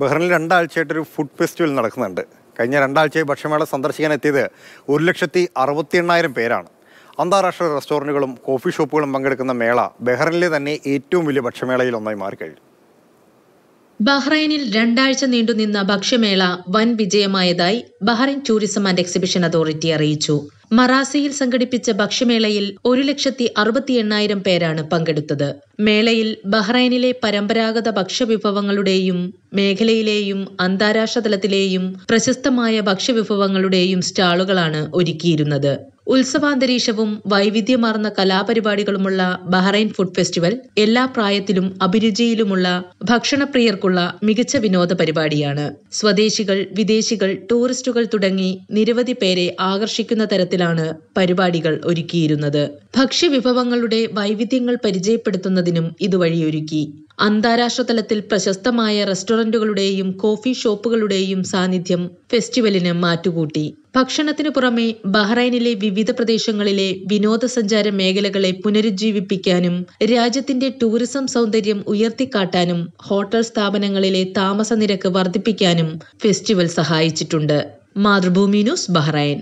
ബഹ്റിനിൽ രണ്ടാഴ്ചയായിട്ടൊരു food festival നടക്കുന്നുണ്ട് കഴിഞ്ഞ രണ്ടാഴ്ചയായി ഭക്ഷ്യമേള സന്ദർശിക്കാൻ എത്തിയത് ഒരു ലക്ഷത്തി അറുപത്തി എണ്ണായിരം പേരാണ് അന്താരാഷ്ട്ര റെസ്റ്റോറൻറ്റുകളും കോഫി ഷോപ്പുകളും പങ്കെടുക്കുന്ന മേള ബഹ്റിനിലെ തന്നെ ഏറ്റവും വലിയ ഭക്ഷ്യമേളയിൽ ഒന്നായി മാറിക്കഴിഞ്ഞു ബഹ്റൈനിൽ രണ്ടാഴ്ച നീണ്ടുനിന്ന ഭക്ഷ്യമേള വൻ വിജയമായതായി Bahrain tourism and exhibition authority അറിയിച്ചു മറാസിയിൽ സംഘടിപ്പിച്ച ഭക്ഷ്യമേളയിൽ ഒരു ലക്ഷത്തി അറുപത്തി എണ്ണായിരം പേരാണ് പങ്കെടുത്തത് മേളയിൽ ബഹ്റൈനിലെ പരമ്പരാഗത ഭക്ഷ്യവിഭവങ്ങളുടെയും മേഖലയിലെയും അന്താരാഷ്ട്ര തലത്തിലെയും പ്രശസ്തമായ ഭക്ഷ്യവിഭവങ്ങളുടെയും സ്റ്റാളുകളാണ് ഒരുക്കിയിരുന്നത് ഉത്സവാന്തരീക്ഷവും വൈവിധ്യമാർന്ന കലാപരിപാടികളുമുള്ള ബഹ്റൈൻ ഫുഡ് ഫെസ്റ്റിവൽ എല്ലാ പ്രായത്തിലും അഭിരുചിയിലുമുള്ള ഭക്ഷണപ്രിയർക്കുള്ള മികച്ച വിനോദ പരിപാടിയാണ് സ്വദേശികൾ വിദേശികൾ ടൂറിസ്റ്റുകൾ തുടങ്ങി നിരവധി പേരെ ആകർഷിക്കുന്ന തരത്തിലാണ് പരിപാടികൾ ഒരുക്കിയിരുന്നത് ഭക്ഷ്യവിഭവങ്ങളുടെ വൈവിധ്യങ്ങൾ പരിചയപ്പെടുത്തുന്നതിനും ഇതുവഴിയൊരുക്കി അന്താരാഷ്ട്ര തലത്തിൽ പ്രശസ്തമായ റെസ്റ്റോറന്റുകളുടെയും കോഫി ഷോപ്പുകളുടെയും സാന്നിധ്യം ഫെസ്റ്റിവലിന് മാറ്റുകൂട്ടി ഭക്ഷണത്തിനു പുറമെ ബഹ്റൈനിലെ വിവിധ പ്രദേശങ്ങളിലെ വിനോദസഞ്ചാര മേഖലകളെ പുനരുജ്ജീവിപ്പിക്കാനും രാജ്യത്തിന്റെ ടൂറിസം സൗന്ദര്യം ഉയർത്തിക്കാട്ടാനും ഹോട്ടൽ സ്ഥാപനങ്ങളിലെ താമസ നിരക്ക് വർദ്ധിപ്പിക്കാനും ഫെസ്റ്റിവൽ സഹായിച്ചിട്ടുണ്ട് മാതൃഭൂമി ന്യൂസ് ബഹ്റൈൻ